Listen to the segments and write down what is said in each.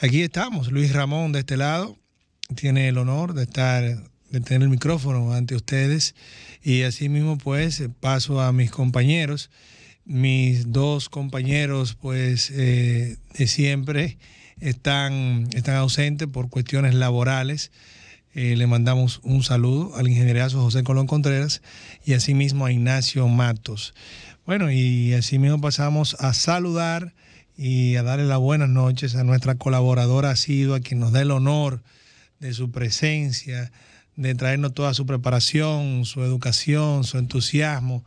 Aquí estamos, Luis Ramón de este lado, tiene el honor de estar, de tener el micrófono ante ustedes y asimismo pues paso a mis compañeros, mis dos compañeros pues eh, de siempre están, están ausentes por cuestiones laborales. Eh, le mandamos un saludo al ingenierazo José Colón Contreras y asimismo a Ignacio Matos. Bueno, y asimismo pasamos a saludar y a darle las buenas noches a nuestra colaboradora sido a quien nos da el honor de su presencia, de traernos toda su preparación, su educación, su entusiasmo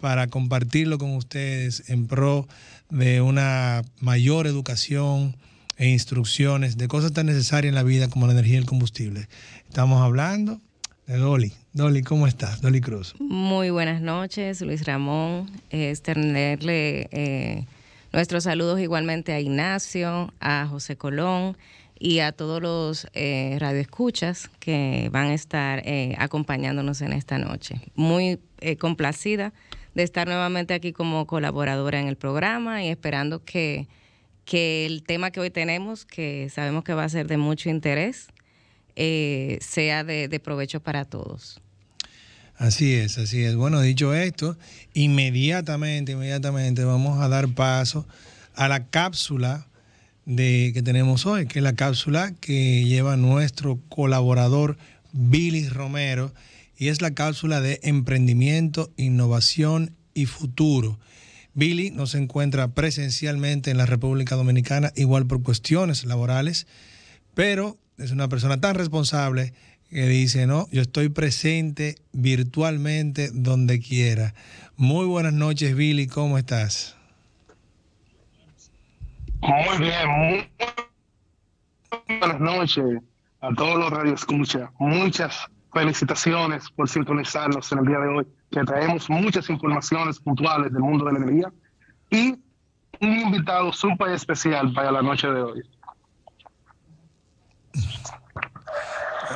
para compartirlo con ustedes en pro de una mayor educación e instrucciones de cosas tan necesarias en la vida como la energía y el combustible. Estamos hablando de Dolly. Dolly, ¿cómo estás? Dolly Cruz. Muy buenas noches, Luis Ramón. Es tenerle eh, Nuestros saludos igualmente a Ignacio, a José Colón y a todos los eh, radioescuchas que van a estar eh, acompañándonos en esta noche. Muy eh, complacida de estar nuevamente aquí como colaboradora en el programa y esperando que, que el tema que hoy tenemos, que sabemos que va a ser de mucho interés, eh, sea de provecho para todos. Así es, así es. Bueno, dicho esto, inmediatamente, inmediatamente vamos a dar paso a la cápsula de, que tenemos hoy, que es la cápsula que lleva nuestro colaborador Billy Romero y es la cápsula de emprendimiento, innovación y futuro. Billy no se encuentra presencialmente en la República Dominicana, igual por cuestiones laborales, pero es una persona tan responsable que dice, no, yo estoy presente virtualmente donde quiera. Muy buenas noches, Billy, ¿cómo estás? Muy bien, muy buenas noches a todos los radioescuchas. Muchas felicitaciones por sintonizarnos en el día de hoy, que traemos muchas informaciones puntuales del mundo de la energía y un invitado súper especial para la noche de hoy.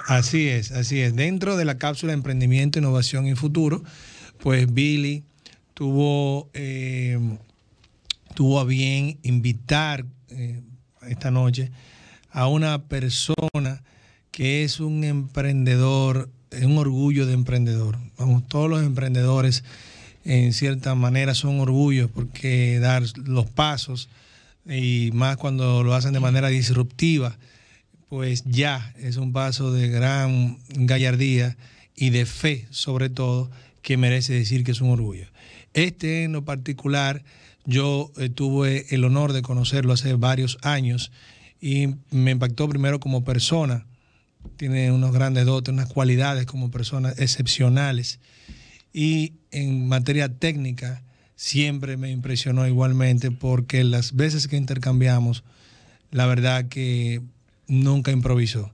Así es, así es. Dentro de la cápsula de Emprendimiento, Innovación y Futuro, pues Billy tuvo, eh, tuvo a bien invitar eh, esta noche a una persona que es un emprendedor, un orgullo de emprendedor. Vamos, todos los emprendedores en cierta manera son orgullos porque dar los pasos y más cuando lo hacen de manera disruptiva pues ya es un paso de gran gallardía y de fe sobre todo que merece decir que es un orgullo. Este en lo particular, yo eh, tuve el honor de conocerlo hace varios años y me impactó primero como persona, tiene unos grandes dotes, unas cualidades como persona excepcionales y en materia técnica siempre me impresionó igualmente porque las veces que intercambiamos, la verdad que nunca improvisó.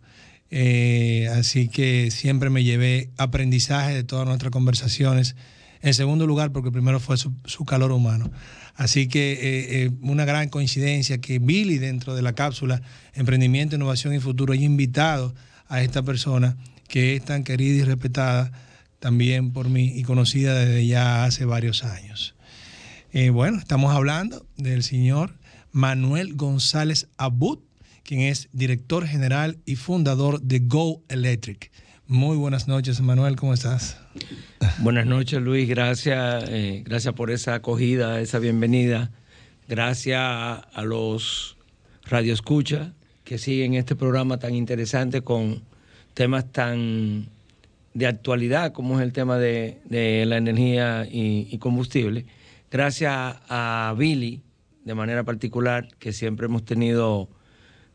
Eh, así que siempre me llevé aprendizaje de todas nuestras conversaciones. En segundo lugar, porque primero fue su, calor humano. Así que eh, eh, una gran coincidencia que Billy, dentro de la cápsula Emprendimiento, Innovación y Futuro, haya invitado a esta persona que es tan querida y respetada también por mí y conocida desde ya hace varios años. bueno, estamos hablando del señor Manuel González Abud, quien es director general y fundador de Go Electric. Muy buenas noches, Manuel, ¿cómo estás? Buenas noches, Luis, gracias, eh, gracias por esa acogida, esa bienvenida. Gracias a, los Radio Escucha que siguen este programa tan interesante con temas tan de actualidad como es el tema de, la energía y, y, combustible. Gracias a Billy, de manera particular, que siempre hemos tenido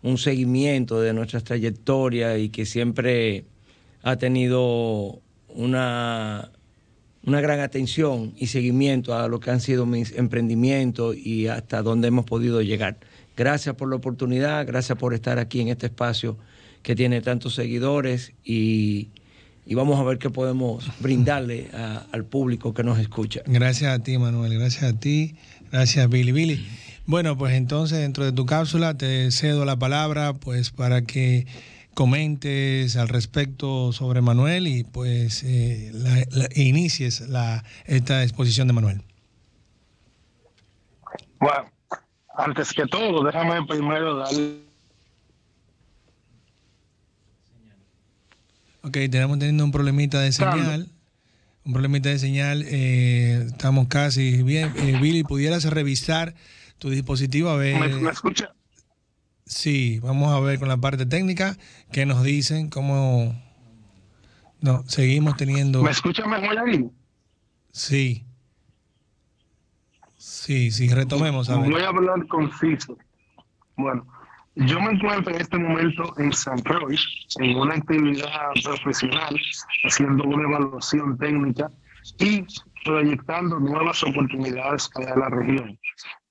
un seguimiento de nuestras trayectorias y que siempre ha tenido una, una gran atención y seguimiento a lo que han sido mis emprendimientos y hasta dónde hemos podido llegar. Gracias por la oportunidad, gracias por estar aquí en este espacio que tiene tantos seguidores y, vamos a ver qué podemos brindarle al público que nos escucha. Gracias a ti, Manuel, gracias a ti, gracias Billy Billy. Bueno, pues entonces dentro de tu cápsula te cedo la palabra pues para que comentes al respecto sobre Manuel y pues eh, inicies la, esta exposición de Manuel. Bueno, antes que todo, déjame primero darle... Ok, tenemos teniendo un problemita de señal. un problemita de señal. Eh, estamos casi bien. Eh, Billy, ¿pudieras revisar tu dispositivo a ver. ¿Me, escucha? Sí, vamos a ver con la parte técnica que nos dicen cómo. No, seguimos teniendo. ¿Me escucha mejor ahí? Sí. Sí, sí, retomemos. A Voy a hablar conciso. Bueno, yo me encuentro en este momento en San Croix, en una actividad profesional, haciendo una evaluación técnica y proyectando nuevas oportunidades para la región.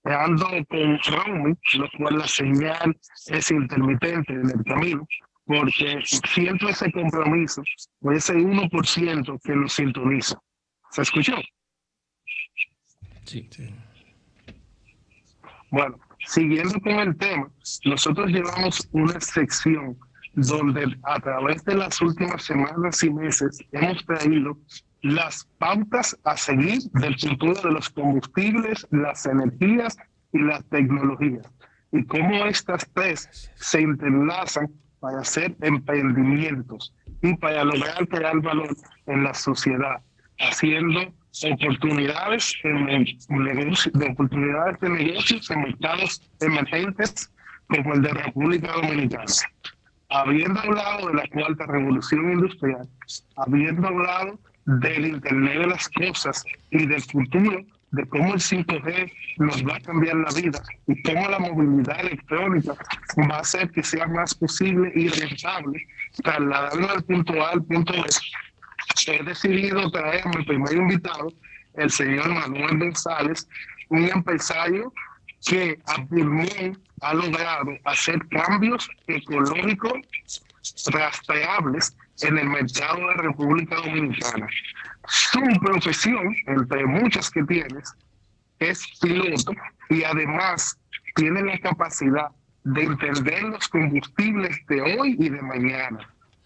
Eh, ando con roaming, lo cual la señal es intermitente en el camino, porque siento ese compromiso o ese 1% que lo sintoniza. ¿Se escuchó? Sí, Bueno, siguiendo con el tema, nosotros llevamos una sección donde a través de las últimas semanas y meses hemos traído las pautas a seguir del futuro de los combustibles, las energías y las tecnologías. Y cómo estas tres se entrelazan para hacer emprendimientos y para lograr crear valor en la sociedad, haciendo oportunidades de oportunidades de negocios en mercados emergentes como el de República Dominicana. Habiendo hablado de la cuarta revolución industrial, habiendo hablado del Internet de las Cosas y del futuro, de cómo el 5G nos va a cambiar la vida y cómo la movilidad electrónica va a hacer que sea más posible y rentable trasladarlo al punto A al punto B. He decidido traer el primer invitado, el señor Manuel González, un empresario que ha logrado hacer cambios ecológicos rastreables en el mercado de la República Dominicana. Su profesión, entre muchas que tienes, es piloto y además tiene la capacidad de entender los combustibles de hoy y de mañana.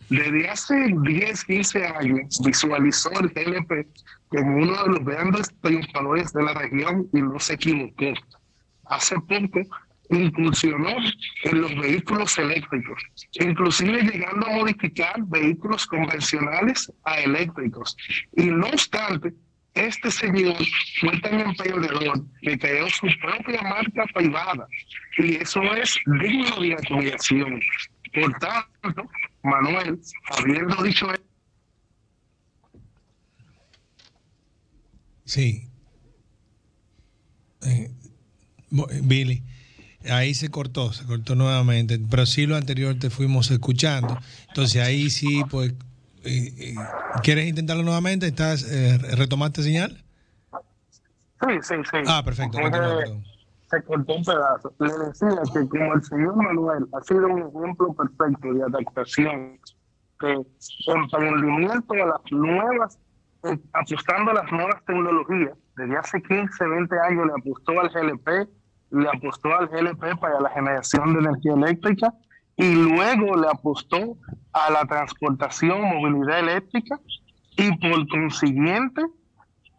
Desde hace 10, 15 años visualizó el GLP como uno de los grandes triunfadores de la región y no se equivocó. Hace poco incursionó en los vehículos eléctricos, inclusive llegando a modificar vehículos convencionales a eléctricos. Y no obstante, este señor fue tan emprendedor que creó su propia marca privada y eso es digno de admiración. Por tanto, Manuel, habiendo dicho esto... Sí. Eh, Billy ahí se cortó, se cortó nuevamente, pero sí lo anterior te fuimos escuchando. Entonces ahí sí, pues, eh, eh, ¿quieres intentarlo nuevamente? ¿Estás, eh, ¿Retomaste señal? Sí, sí, sí. Ah, perfecto. Eh, se cortó un pedazo. Le decía que como el señor Manuel ha sido un ejemplo perfecto de adaptación, de emprendimiento a las nuevas, ajustando a las nuevas tecnologías. Desde hace 15, 20 años le apostó al GLP le apostó al GLP para la generación de energía eléctrica y luego le apostó a la transportación, movilidad eléctrica y por consiguiente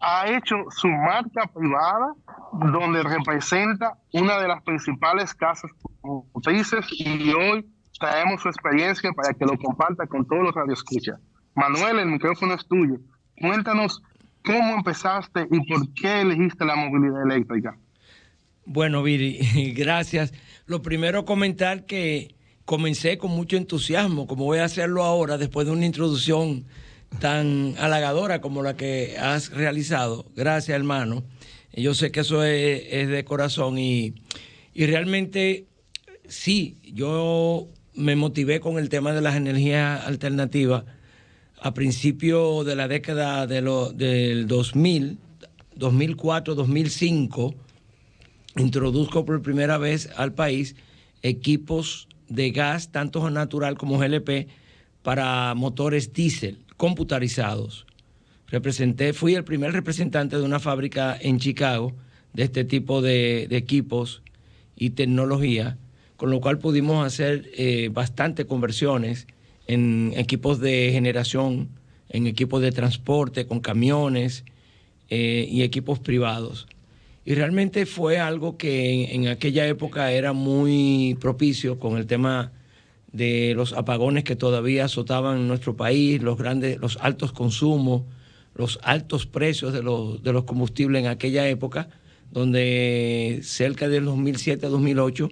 ha hecho su marca privada donde representa una de las principales casas motrices y hoy traemos su experiencia para que lo comparta con todos los radioescuchas. Manuel, el micrófono es tuyo. Cuéntanos cómo empezaste y por qué elegiste la movilidad eléctrica. Bueno, Viri, gracias. Lo primero comentar que comencé con mucho entusiasmo, como voy a hacerlo ahora, después de una introducción tan halagadora como la que has realizado. Gracias, hermano. Yo sé que eso es, de corazón y, realmente sí, yo me motivé con el tema de las energías alternativas a principios de la década de del 2000, 2004, 2005 introduzco por primera vez al país equipos de gas, tanto natural como GLP, para motores diésel computarizados. Representé, fui el primer representante de una fábrica en Chicago de este tipo de, equipos y tecnología, con lo cual pudimos hacer eh, bastantes conversiones en equipos de generación, en equipos de transporte, con camiones eh, y equipos privados. Y realmente fue algo que en, aquella época era muy propicio con el tema de los apagones que todavía azotaban en nuestro país, los grandes, los altos consumos, los altos precios de los, de los combustibles en aquella época, donde cerca del 2007-2008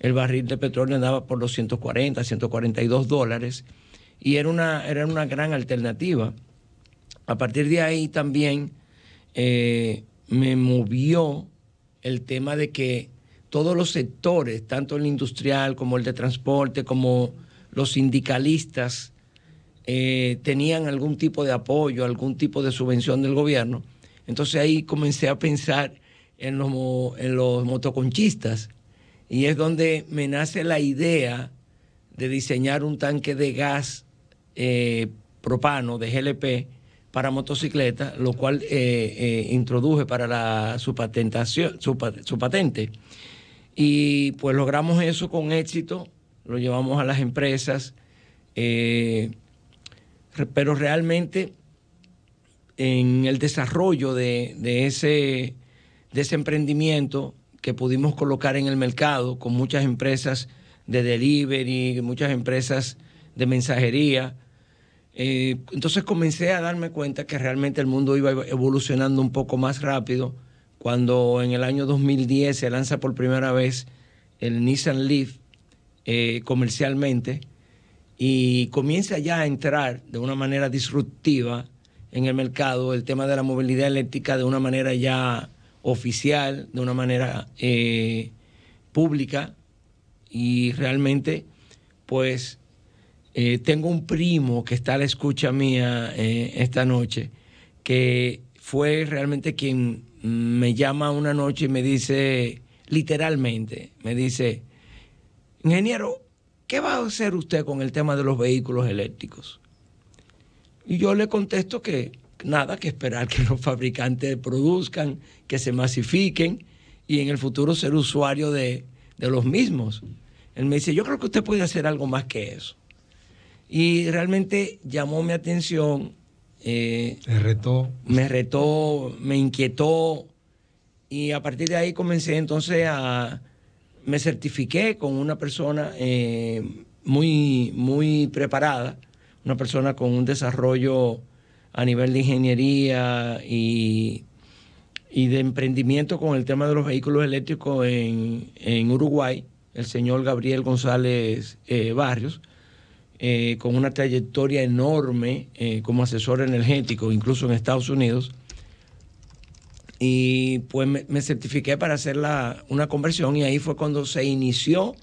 el barril de petróleo andaba por los 140, 142 dólares y era una, era una gran alternativa. A partir de ahí también... Eh, me movió el tema de que todos los sectores, tanto el industrial como el de transporte, como los sindicalistas, eh, tenían algún tipo de apoyo, algún tipo de subvención del gobierno. Entonces ahí comencé a pensar en los, en los motoconchistas y es donde me nace la idea de diseñar un tanque de gas eh, propano, de GLP, para motocicleta, lo cual eh, eh, introduje para su, patente. Y pues logramos eso con éxito, lo llevamos a las empresas, eh, pero realmente en el desarrollo de, ese, de ese emprendimiento que pudimos colocar en el mercado con muchas empresas de delivery, muchas empresas de mensajería, eh, entonces comencé a darme cuenta que realmente el mundo iba evolucionando un poco más rápido cuando en el año 2010 se lanza por primera vez el Nissan Leaf eh, comercialmente y comienza ya a entrar de una manera disruptiva en el mercado el tema de la movilidad eléctrica de una manera ya oficial, de una manera eh, pública y realmente pues eh, tengo un primo que está a la escucha mía eh, esta noche, que fue realmente quien me llama una noche y me dice, literalmente, me dice, ingeniero, ¿qué va a hacer usted con el tema de los vehículos eléctricos? Y yo le contesto que nada, que esperar que los fabricantes produzcan, que se masifiquen y en el futuro ser usuario de, de los mismos. Él me dice, yo creo que usted puede hacer algo más que eso. Y realmente llamó mi atención. me eh, retó. Me retó, me inquietó. Y a partir de ahí comencé entonces a... Me certifiqué con una persona eh, muy, muy preparada, una persona con un desarrollo a nivel de ingeniería y, de emprendimiento con el tema de los vehículos eléctricos en, Uruguay, el señor Gabriel González eh, Barrios eh, con una trayectoria enorme eh, como asesor energético, incluso en Estados Unidos. Y pues me, me certifiqué para hacer la, una conversión y ahí fue cuando se inició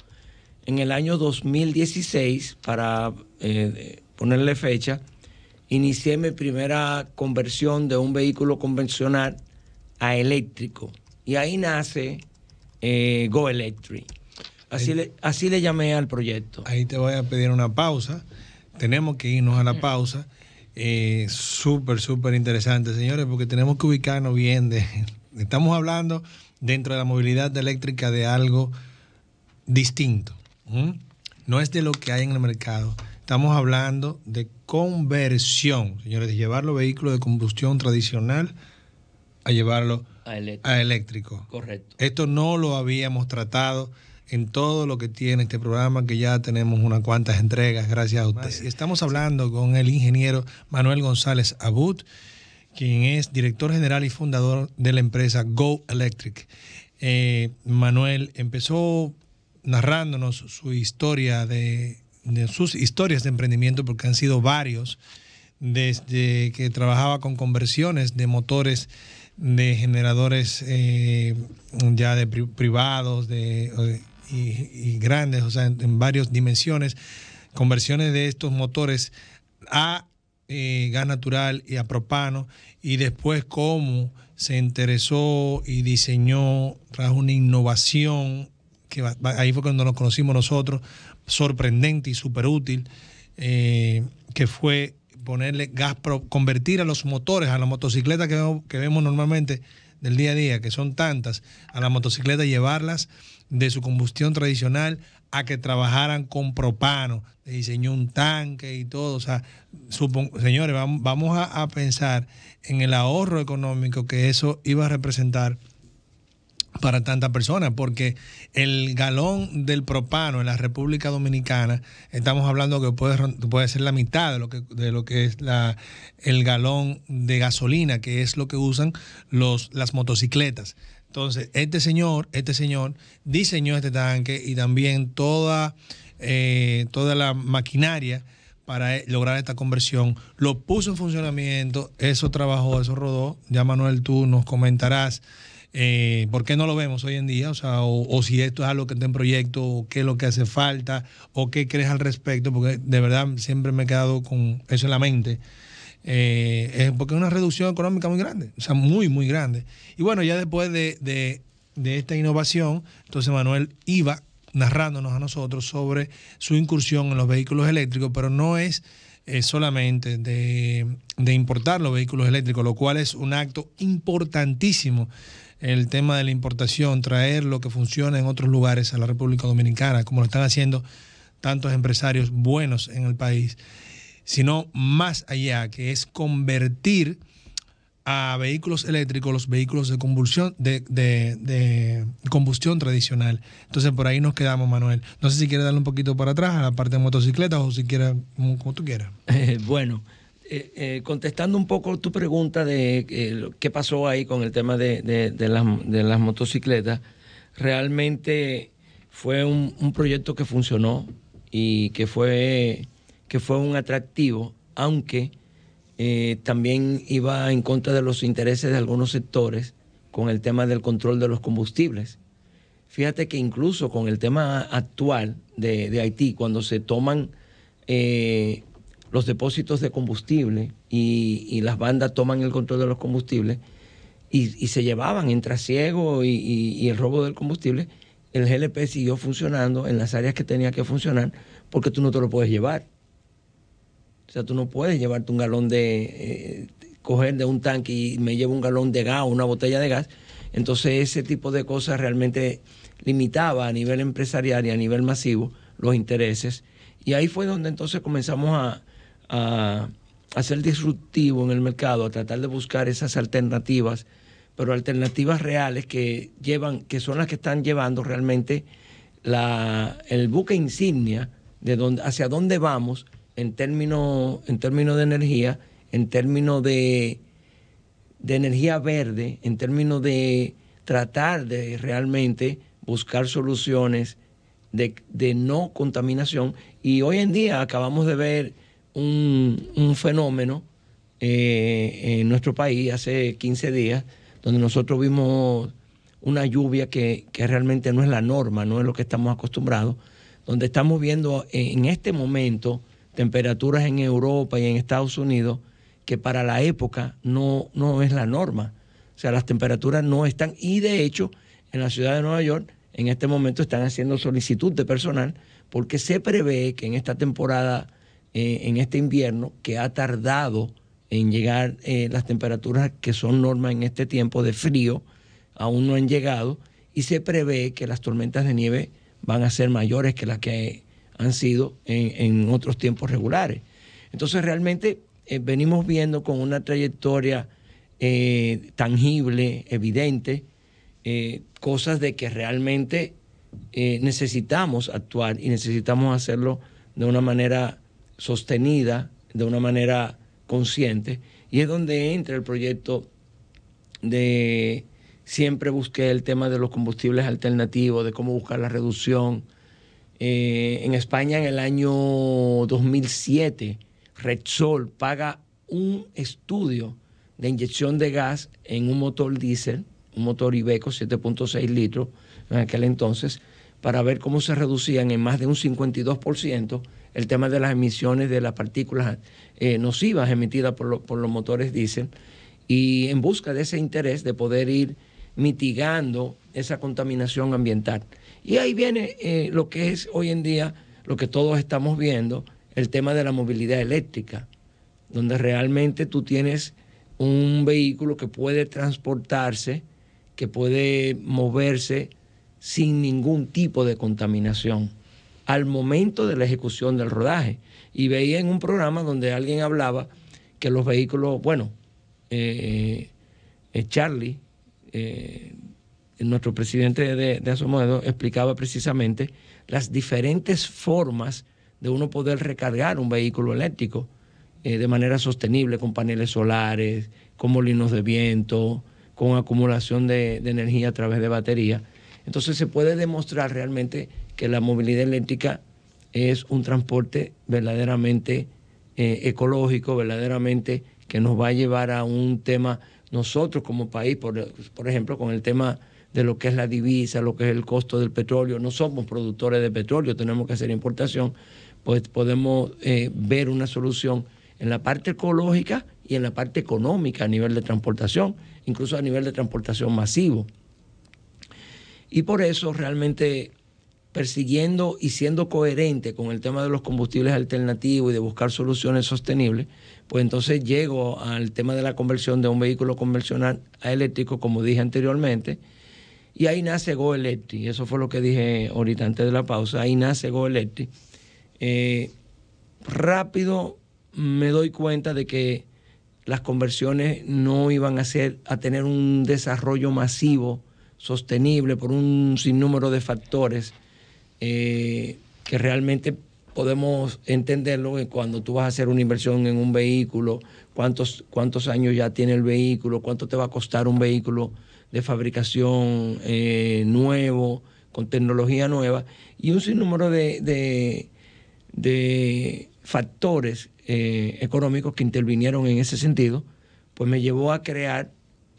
en el año 2016, para eh, ponerle fecha, inicié mi primera conversión de un vehículo convencional a eléctrico. Y ahí nace Go Electric Así, le, llamé al proyecto. Ahí te voy a pedir una pausa. Tenemos que irnos a la mm. pausa. Eh, súper, súper interesante, señores, porque tenemos que ubicarnos bien. estamos hablando dentro de la movilidad eléctrica de algo distinto. No es de lo que hay en el mercado. Estamos hablando de conversión, señores, de llevar los vehículos de combustión tradicional a llevarlo a eléctrico. A eléctrico. Correcto. Esto no lo habíamos tratado en todo lo que tiene este programa, que ya tenemos unas cuantas entregas, gracias a ustedes. Estamos hablando con el ingeniero Manuel González Abud, quien es director general y fundador de la empresa Go Electric. Eh, Manuel empezó narrándonos su historia de, sus historias de emprendimiento, porque han sido varios, desde que trabajaba con conversiones de motores de generadores eh, ya de privados, de, eh, y, grandes, o sea, en, varias dimensiones, conversiones de estos motores a eh, gas natural y a propano, y después cómo se interesó y diseñó, trajo una innovación, que ahí fue cuando nos conocimos nosotros, sorprendente y súper útil, eh, que fue ponerle gas, convertir a los motores, a la motocicleta que, que vemos normalmente, del día a día, que son tantas, a la motocicleta, llevarlas de su combustión tradicional a que trabajaran con propano. Le diseñó un tanque y todo. O sea, señores, vamos, vamos a pensar en el ahorro económico que eso iba a representar para tantas personas, porque el galón del propano en la República Dominicana, estamos hablando que puede, puede ser la mitad de lo que, de lo que es la, el galón de gasolina, que es lo que usan los, las motocicletas. Entonces, este señor, este señor diseñó este tanque y también toda, eh, toda la maquinaria para eh, lograr esta conversión. Lo puso en funcionamiento, eso trabajó, eso rodó. Ya Manuel, tú nos comentarás eh, ¿por qué no lo vemos hoy en día? O sea, o, si esto es algo que está en proyecto, o qué es lo que hace falta, o qué crees al respecto, porque de verdad siempre me he quedado con eso en la mente. Eh, es porque es una reducción económica muy grande, o sea, muy, muy grande. Y bueno, ya después de, esta innovación, entonces Manuel iba narrándonos a nosotros sobre su incursión en los vehículos eléctricos, pero no es eh, solamente de, importar los vehículos eléctricos, lo cual es un acto importantísimo el tema de la importación, traer lo que funciona en otros lugares a la República Dominicana, como lo están haciendo tantos empresarios buenos en el país, sino más allá, que es convertir a vehículos eléctricos los vehículos de combustión, de, combustión tradicional. Entonces por ahí nos quedamos, Manuel. No sé si quieres darle un poquito para atrás a la parte de motocicletas o si quieres, como, como tú quieras. bueno. Eh, eh, contestando un poco tu pregunta de eh, qué pasó ahí con el tema de, las, motocicletas, realmente fue un, proyecto que funcionó y que fue, que fue un atractivo, aunque también iba en contra de los intereses de algunos sectores con el tema del control de los combustibles. Fíjate que incluso con el tema actual de, Haití, cuando se toman los depósitos de combustible y, las bandas toman el control de los combustibles y, se llevaban entre ciego y, el robo del combustible, el GLP siguió funcionando en las áreas que tenía que funcionar porque tú no te lo puedes llevar. O sea, tú no puedes llevarte un galón de, eh, coger de un tanque y me llevo un galón de gas o una botella de gas. Entonces ese tipo de cosas realmente limitaba a nivel empresarial y a nivel masivo los intereses. Y ahí fue donde entonces comenzamos a, a, ser disruptivo en el mercado, a tratar de buscar esas alternativas, pero alternativas reales que llevan, que son las que están llevando realmente la, el buque insignia de donde, hacia dónde vamos en términos en de energía, en términos de, energía verde, en términos de tratar de realmente buscar soluciones de, de no contaminación. Y hoy en día acabamos de ver un, fenómeno eh, en nuestro país hace 15 días, donde nosotros vimos una lluvia que, realmente no es la norma, no es lo que estamos acostumbrados, donde estamos viendo en este momento temperaturas en Europa y en Estados Unidos que para la época no, no es la norma. O sea, las temperaturas no están, y de hecho, en la ciudad de Nueva York en este momento están haciendo solicitud de personal porque se prevé que en esta temporada eh, en este invierno que ha tardado en llegar eh, las temperaturas que son normas en este tiempo de frío, aún no han llegado y se prevé que las tormentas de nieve van a ser mayores que las que han sido en, otros tiempos regulares. Entonces realmente eh, venimos viendo con una trayectoria tangible, evidente, cosas de que realmente necesitamos actuar y necesitamos hacerlo de una manera sostenida de una manera consciente, y es donde entra el proyecto de siempre busqué el tema de los combustibles alternativos, de cómo buscar la reducción. Eh, en España en el año 2007, Sol paga un estudio de inyección de gas en un motor diésel, un motor Ibeco 7.6 litros en aquel entonces, para ver cómo se reducían en más de un 52% el tema de las emisiones de las partículas eh, nocivas emitidas por, por los motores diésel y en busca de ese interés de poder ir mitigando esa contaminación ambiental. Y ahí viene eh, lo que es hoy en día, lo que todos estamos viendo, el tema de la movilidad eléctrica, donde realmente tú tienes un vehículo que puede transportarse, que puede moverse sin ningún tipo de contaminación al momento de la ejecución del rodaje. Y veía en un programa donde alguien hablaba que los vehículos, bueno, eh, eh, Charlie, eh, nuestro presidente de, de explicaba precisamente las diferentes formas de uno poder recargar un vehículo eléctrico de manera sostenible con paneles solares, con molinos de viento, con acumulación de, de energía a través de batería. Entonces se puede demostrar realmente que la movilidad eléctrica es un transporte verdaderamente eh, ecológico, verdaderamente que nos va a llevar a un tema, nosotros como país, por, ejemplo, con el tema de lo que es la divisa, lo que es el costo del petróleo, no somos productores de petróleo, tenemos que hacer importación, pues podemos eh, ver una solución en la parte ecológica y en la parte económica a nivel de transportación, incluso a nivel de transportación masivo. Y por eso realmente persiguiendo y siendo coherente con el tema de los combustibles alternativos y de buscar soluciones sostenibles, pues entonces llego al tema de la conversión de un vehículo convencional a eléctrico, como dije anteriormente, y ahí nace Go Electric, eso fue lo que dije ahorita antes de la pausa, ahí nace Go Electric. Eh, rápido me doy cuenta de que las conversiones no iban a, ser, a tener un desarrollo masivo, sostenible, por un sinnúmero de factores eh, que realmente podemos entenderlo cuando tú vas a hacer una inversión en un vehículo, cuántos, cuántos años ya tiene el vehículo, cuánto te va a costar un vehículo de fabricación eh, nuevo, con tecnología nueva, y un sinnúmero de, de, factores eh, económicos que intervinieron en ese sentido, pues me llevó a crear,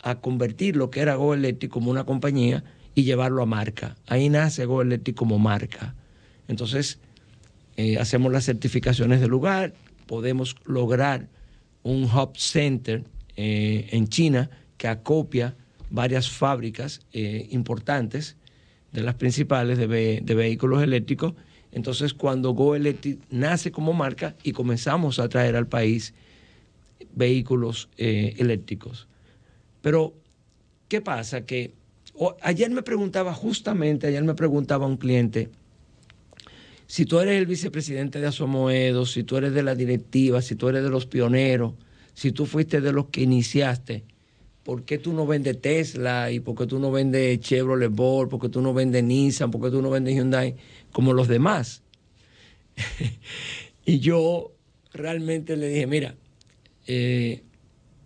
a convertir lo que era Go Electric como una compañía y llevarlo a marca. Ahí nace Go Electric como marca. Entonces, eh, hacemos las certificaciones del lugar, podemos lograr un hub center eh, en China que acopia varias fábricas eh, importantes de las principales de, de, vehículos eléctricos. Entonces, cuando Go Electric nace como marca y comenzamos a traer al país vehículos eléctricos. Pero, ¿qué pasa? Que ayer me preguntaba, justamente ayer me preguntaba un cliente, si tú eres el vicepresidente de Asomoedo, si tú eres de la directiva, si tú eres de los pioneros, si tú fuiste de los que iniciaste, ¿por qué tú no vendes Tesla y por qué tú no vendes Chevrolet Bolt, por qué tú no vendes Nissan, por qué tú no vendes Hyundai como los demás? y yo realmente le dije, mira, eh,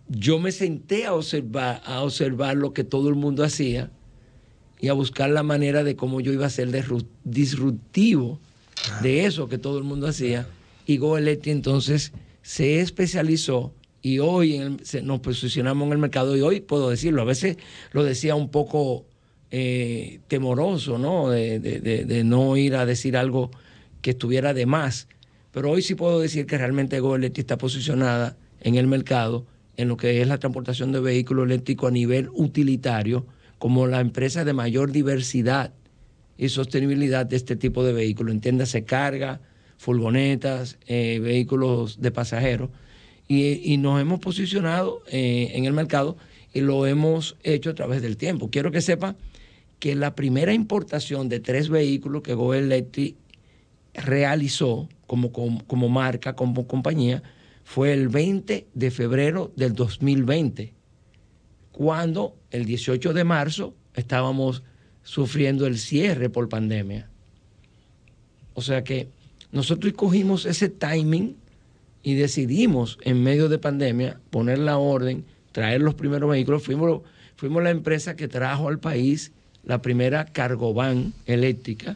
yo me senté a observar, a observar lo que todo el mundo hacía y a buscar la manera de cómo yo iba a ser disruptivo ah. de eso que todo el mundo hacía. Y Goeletti entonces se especializó y hoy nos posicionamos en el mercado y hoy puedo decirlo, a veces lo decía un poco eh, temoroso, ¿no? De, de, no ir a decir algo que estuviera de más. Pero hoy sí puedo decir que realmente Goeletti está posicionada en el mercado en lo que es la transportación de vehículos eléctricos a nivel utilitario como la empresa de mayor diversidad y sostenibilidad de este tipo de vehículos, entiéndase carga, furgonetas, eh, vehículos de pasajeros, y, nos hemos posicionado eh, en el mercado y lo hemos hecho a través del tiempo. Quiero que sepa que la primera importación de tres vehículos que Go realizó como, como marca, como compañía, fue el 20 de febrero del 2020 cuando el 18 de marzo estábamos sufriendo el cierre por pandemia. O sea que nosotros escogimos ese timing y decidimos en medio de pandemia poner la orden, traer los primeros vehículos. Fuimos, fuimos la empresa que trajo al país la primera van eléctrica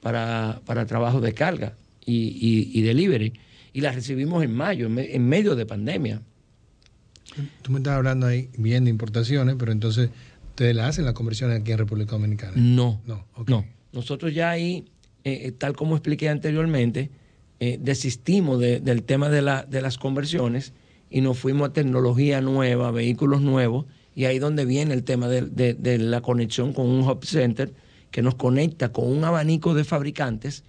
para, trabajo de carga y, delivery. Y la recibimos en mayo, en medio de pandemia. Tú me estás hablando ahí bien de importaciones, pero entonces ustedes la hacen las conversiones aquí en República Dominicana. No, no, Nosotros ya ahí, eh, eh, tal como expliqué anteriormente, eh, desistimos del tema de, las conversiones y nos fuimos a tecnología nueva, vehículos nuevos, y ahí donde viene el tema de, de la conexión con un hub center que nos conecta con un abanico de fabricantes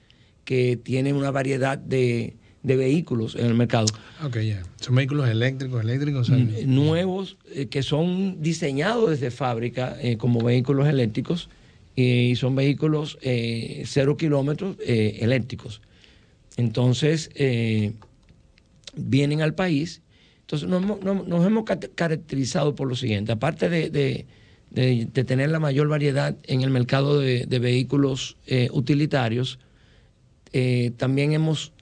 que tienen una variedad de, de vehículos en el mercado. Ok, ya. ¿Son vehículos eléctricos, eléctricos? Nuevos, eh, que son diseñados desde fábrica eh, como vehículos eléctricos y son vehículos eh, cero kilómetros eléctricos. Entonces, vienen al país. Entonces, nos, hemos caracterizado por lo siguiente. Aparte de tener la mayor variedad en el mercado de, vehículos utilitarios, también hemos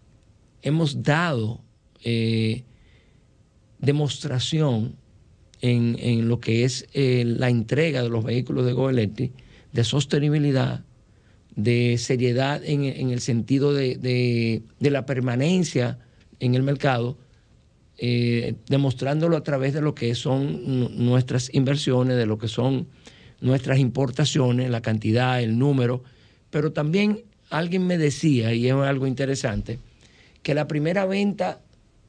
hemos dado eh, demostración en, lo que es eh, la entrega de los vehículos de Go Electric, de sostenibilidad, de seriedad en, el sentido de, la permanencia en el mercado, eh, demostrándolo a través de lo que son nuestras inversiones, de lo que son nuestras importaciones, la cantidad, el número, pero también alguien me decía, y es algo interesante, que la primera venta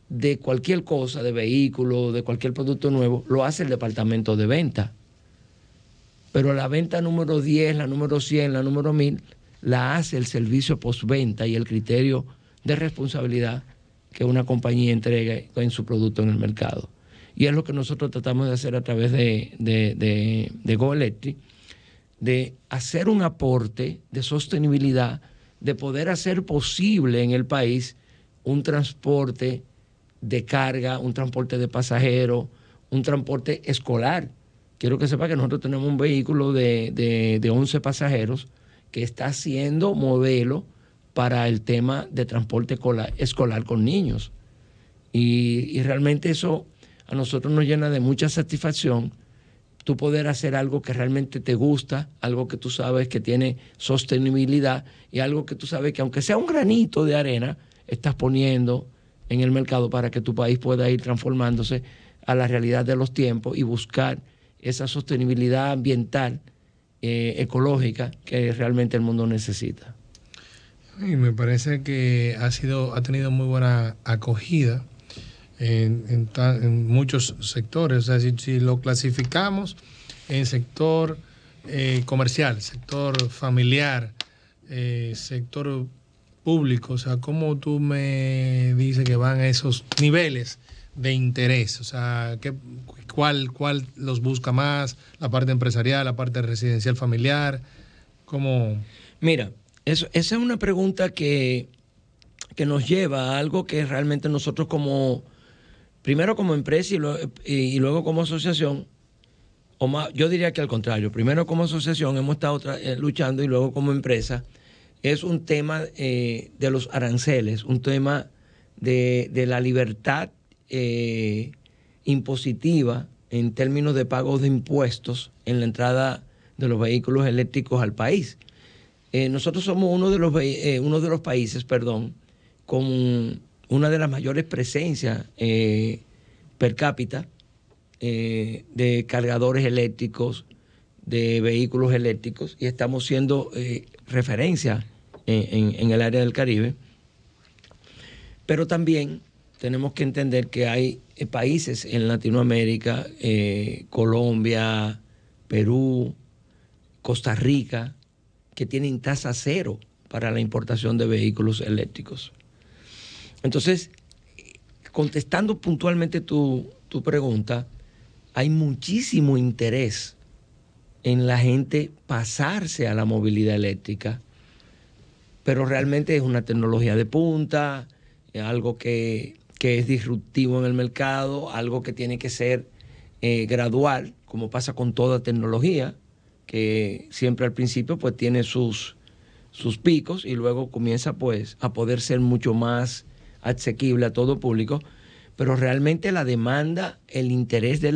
de cualquier cosa, de vehículo, de cualquier producto nuevo, lo hace el departamento de venta. Pero la venta número 10, la número 100, la número 1000, la hace el servicio postventa y el criterio de responsabilidad que una compañía entrega en su producto en el mercado. Y es lo que nosotros tratamos de hacer a través de, de, de Go Electric, de hacer un aporte de sostenibilidad, de poder hacer posible en el país un transporte de carga, un transporte de pasajeros, un transporte escolar. Quiero que sepa que nosotros tenemos un vehículo de, de, 11 pasajeros que está siendo modelo para el tema de transporte escolar con niños. Y, y, realmente eso a nosotros nos llena de mucha satisfacción, tú poder hacer algo que realmente te gusta, algo que tú sabes que tiene sostenibilidad y algo que tú sabes que aunque sea un granito de arena, estás poniendo en el mercado para que tu país pueda ir transformándose a la realidad de los tiempos y buscar esa sostenibilidad ambiental, eh, ecológica que realmente el mundo necesita. Y me parece que ha, sido, ha tenido muy buena acogida en, muchos sectores. O sea, si, lo clasificamos en sector eh, comercial, sector familiar, eh, sector público? O sea, ¿cómo tú me dices que van a esos niveles de interés? O sea, ¿qué, cuál, ¿cuál los busca más? ¿La parte empresarial, la parte residencial familiar? ¿Cómo? Mira, eso, esa es una pregunta que, que nos lleva a algo que realmente nosotros como, primero como empresa y, y luego como asociación, o más, yo diría que al contrario, primero como asociación hemos estado eh, luchando y luego como empresa, es un tema eh, de los aranceles, un tema de, la libertad eh, impositiva en términos de pagos de impuestos en la entrada de los vehículos eléctricos al país. Eh, nosotros somos uno de los, uno de los países perdón, con una de las mayores presencias per cápita de cargadores eléctricos, de vehículos eléctricos y estamos siendo referencia en, el área del Caribe, pero también tenemos que entender que hay eh, países en Latinoamérica, eh, Colombia, Perú, Costa Rica, que tienen tasa cero para la importación de vehículos eléctricos. Entonces, contestando puntualmente tu, tu pregunta, hay muchísimo interés en la gente pasarse a la movilidad eléctrica, pero realmente es una tecnología de punta, algo que, es disruptivo en el mercado, algo que tiene que ser eh, gradual, como pasa con toda tecnología, que siempre al principio pues tiene sus, sus picos y luego comienza pues a poder ser mucho más asequible a todo público, pero realmente la demanda, el interés del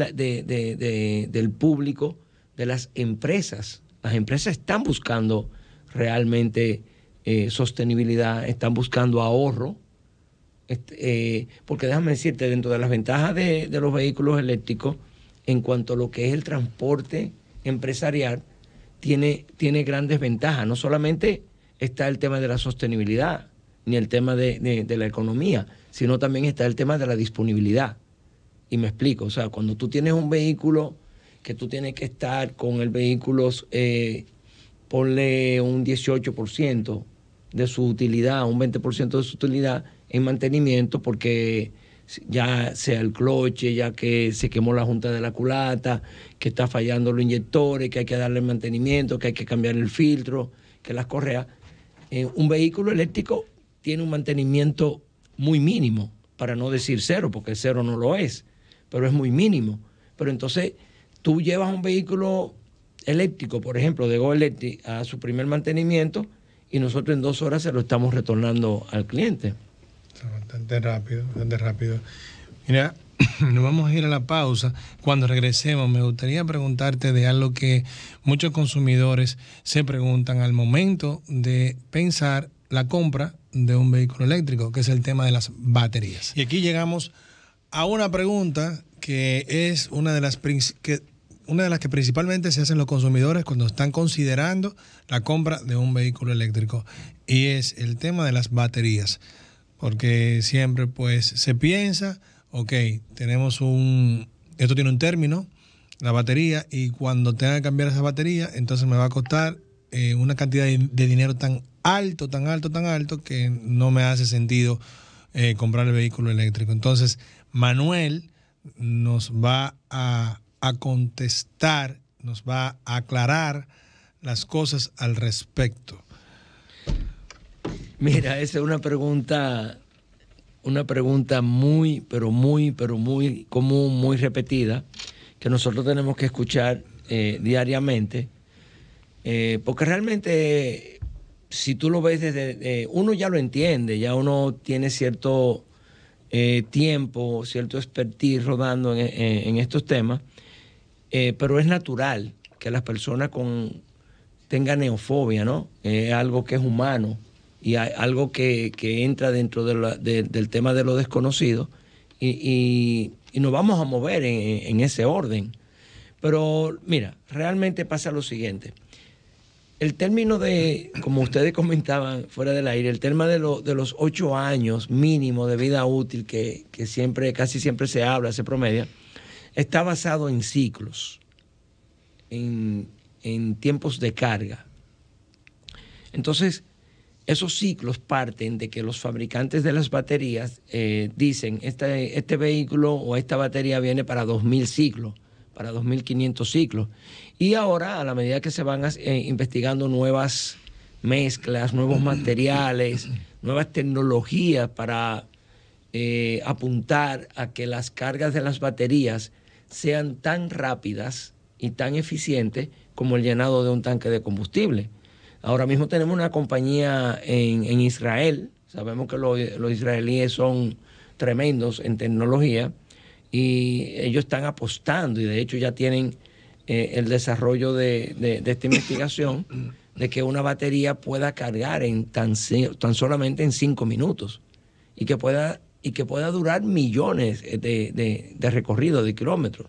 público, de las empresas. Las empresas están buscando realmente eh, sostenibilidad, están buscando ahorro, eh, porque déjame decirte, dentro de las ventajas de, los vehículos eléctricos, en cuanto a lo que es el transporte empresarial, tiene, tiene grandes ventajas. No solamente está el tema de la sostenibilidad, ni el tema de, de la economía, sino también está el tema de la disponibilidad. Y me explico, o sea, cuando tú tienes un vehículo que tú tienes que estar con el vehículo, eh, ponle un 18% de su utilidad, un 20% de su utilidad en mantenimiento, porque ya sea el cloche, ya que se quemó la junta de la culata, que está fallando los inyectores, que hay que darle mantenimiento, que hay que cambiar el filtro, que las correas. Eh, un vehículo eléctrico tiene un mantenimiento muy mínimo, para no decir cero, porque cero no lo es, pero es muy mínimo. Pero entonces tú llevas un vehículo eléctrico, por ejemplo, de Go Electric, a su primer mantenimiento y nosotros en dos horas se lo estamos retornando al cliente. Bastante rápido, bastante rápido. Mira, nos vamos a ir a la pausa. Cuando regresemos, me gustaría preguntarte de algo que muchos consumidores se preguntan al momento de pensar la compra de un vehículo eléctrico, que es el tema de las baterías. Y aquí llegamos a una pregunta que es una de las principales una de las que principalmente se hacen los consumidores cuando están considerando la compra de un vehículo eléctrico y es el tema de las baterías, porque siempre pues se piensa, ok, tenemos un, esto tiene un término, la batería, y cuando tenga que cambiar esa batería, entonces me va a costar eh, una cantidad de, dinero tan alto, tan alto, tan alto, que no me hace sentido eh, comprar el vehículo eléctrico. Entonces, Manuel nos va a a contestar, nos va a aclarar las cosas al respecto. Mira, esa es una pregunta, una pregunta muy, pero muy, pero muy común, muy repetida, que nosotros tenemos que escuchar eh, diariamente, eh, porque realmente si tú lo ves desde, eh, uno ya lo entiende, ya uno tiene cierto tiempo, cierto expertise rodando en estos temas, eh, pero es natural que las personas con, tengan neofobia, ¿no? Es algo que es humano y algo que, entra dentro del tema de lo desconocido y, y, nos vamos a mover en, ese orden. Pero mira, realmente pasa lo siguiente. El término de, como ustedes comentaban fuera del aire, el tema de, de los ocho años mínimo de vida útil que, que siempre, casi siempre se habla, se promedia, está basado en ciclos, en, tiempos de carga. Entonces, esos ciclos parten de que los fabricantes de las baterías eh, dicen, este, este vehículo o esta batería viene para 2.000 ciclos, para 2.500 ciclos. Y ahora, a la medida que se van eh, investigando nuevas mezclas, nuevos materiales, nuevas tecnologías para eh, apuntar a que las cargas de las baterías sean tan rápidas y tan eficientes como el llenado de un tanque de combustible. Ahora mismo tenemos una compañía en, en Israel, sabemos que los israelíes son tremendos en tecnología y ellos están apostando y de hecho ya tienen eh, el desarrollo de, esta investigación de que una batería pueda cargar en tan, tan solamente en cinco minutos y que pueda y que pueda durar millones eh, de, de, de recorridos, de kilómetros.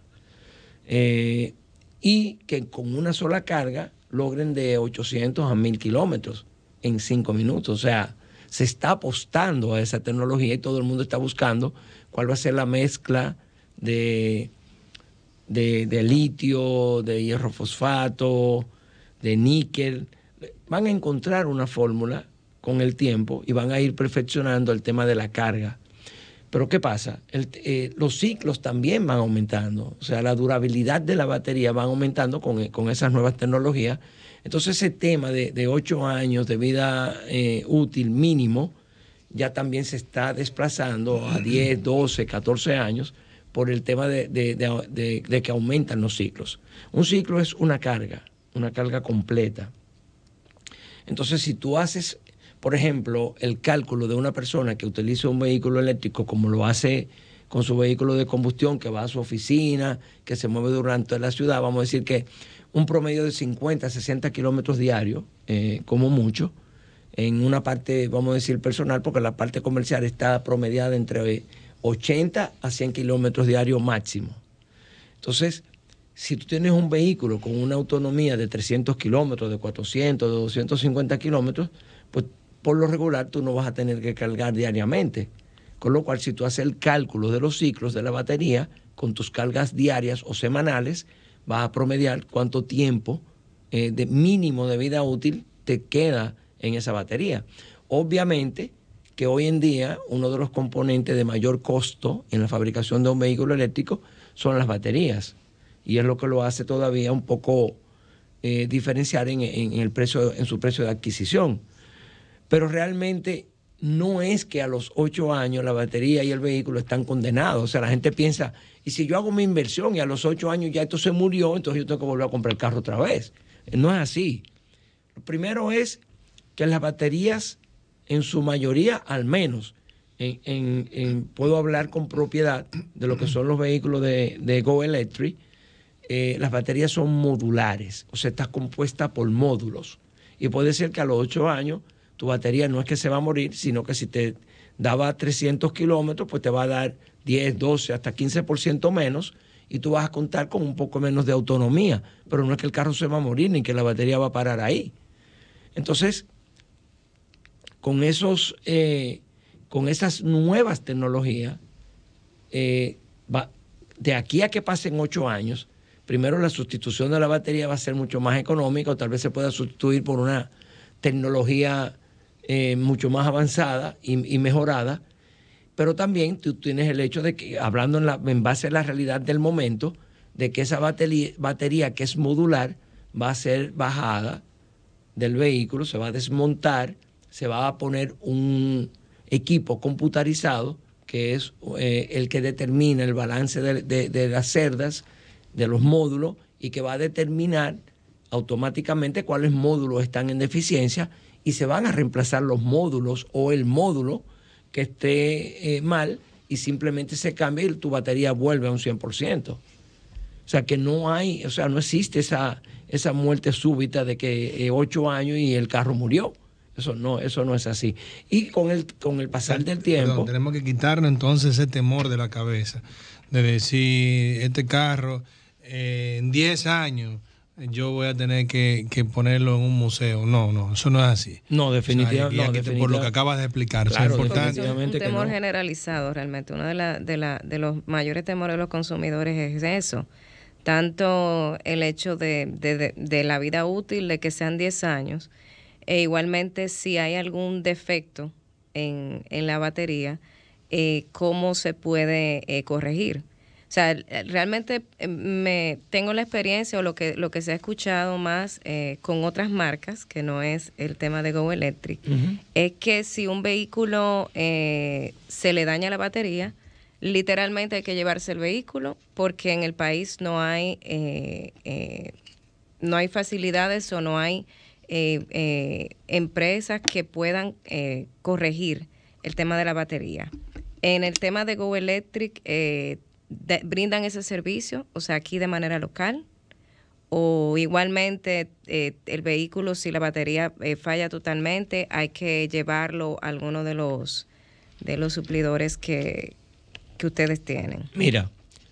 Eh, y que con una sola carga logren de 800 a 1000 kilómetros en 5 minutos. O sea, se está apostando a esa tecnología y todo el mundo está buscando cuál va a ser la mezcla de, de litio, de hierro fosfato, de níquel. Van a encontrar una fórmula con el tiempo y van a ir perfeccionando el tema de la carga pero ¿qué pasa? Eh, los ciclos también van aumentando, o sea, la durabilidad de la batería va aumentando con, eh, esas nuevas tecnologías. Entonces ese tema de, de 8 años de vida eh, útil mínimo ya también se está desplazando a 10, 12, 14 años por el tema de, que aumentan los ciclos. Un ciclo es una carga, una carga completa. Entonces, si tú haces por ejemplo, el cálculo de una persona que utiliza un vehículo eléctrico como lo hace con su vehículo de combustión, que va a su oficina, que se mueve durante la ciudad, vamos a decir que un promedio de 50, a 60 kilómetros diarios, eh, como mucho, en una parte, vamos a decir, personal, porque la parte comercial está promediada entre 80 a 100 kilómetros diarios máximo. Entonces, si tú tienes un vehículo con una autonomía de 300 kilómetros, de 400, de 250 kilómetros, pues por lo regular tú no vas a tener que cargar diariamente. Con lo cual, si tú haces el cálculo de los ciclos de la batería con tus cargas diarias o semanales, vas a promediar cuánto tiempo eh, de mínimo de vida útil te queda en esa batería. Obviamente que hoy en día uno de los componentes de mayor costo en la fabricación de un vehículo eléctrico son las baterías. Y es lo que lo hace todavía un poco eh, diferenciar en, el precio, en su precio de adquisición pero realmente no es que a los ocho años la batería y el vehículo están condenados. O sea, la gente piensa, y si yo hago mi inversión y a los ocho años ya esto se murió, entonces yo tengo que volver a comprar el carro otra vez. No es así. Lo primero es que las baterías, en su mayoría al menos, en, puedo hablar con propiedad de lo que son los vehículos de, Go Electric, eh, las baterías son modulares, o sea, está compuesta por módulos. Y puede ser que a los ocho años tu batería no es que se va a morir, sino que si te daba 300 kilómetros, pues te va a dar 10, 12, hasta 15% menos y tú vas a contar con un poco menos de autonomía, pero no es que el carro se va a morir ni que la batería va a parar ahí. Entonces, con, esos, eh, con esas nuevas tecnologías, eh, de aquí a que pasen ocho años, primero la sustitución de la batería va a ser mucho más económica o tal vez se pueda sustituir por una tecnología eh, mucho más avanzada y, mejorada, pero también tú tienes el hecho de que, hablando en, base a la realidad del momento, de que esa batería, que es modular va a ser bajada del vehículo, se va a desmontar, se va a poner un equipo computarizado que es eh, el que determina el balance de, las cerdas, de los módulos, y que va a determinar automáticamente cuáles módulos están en deficiencia y se van a reemplazar los módulos o el módulo que esté eh, mal y simplemente se cambia y tu batería vuelve a un 100%. O sea que no hay, o sea, no existe esa, esa muerte súbita de que eh, ocho años y el carro murió. Eso no, eso no es así. Y con el, con el pasar del tiempo. tenemos que quitarnos entonces ese temor de la cabeza. De decir, este carro eh, en 10 años yo voy a tener que, ponerlo en un museo. No, no, eso no es así. No, definitivamente. por lo que acabas de explicar, es importante. Es un temor generalizado, realmente. Uno de, los mayores temores de los consumidores es eso. Tanto el hecho de, la vida útil, de que sean 10 años, e igualmente si hay algún defecto en, la batería, eh, cómo se puede eh, corregir o sea, realmente em, me tengo la experiencia o lo que, lo que se ha escuchado más eh, con otras marcas, que no es el tema de Go Electric, es que si un vehículo eh, se le daña la batería, literalmente hay que llevarse el vehículo porque en el país no hay, eh, no hay facilidades o no hay empresas que puedan corregir el tema de la batería. En el tema de Go Electric, eh, brindan ese servicio, o sea, aquí de manera local, o igualmente eh, el vehículo, si la batería eh, falla totalmente, hay que llevarlo a alguno de los, de los suplidores que, que ustedes tienen. Mira,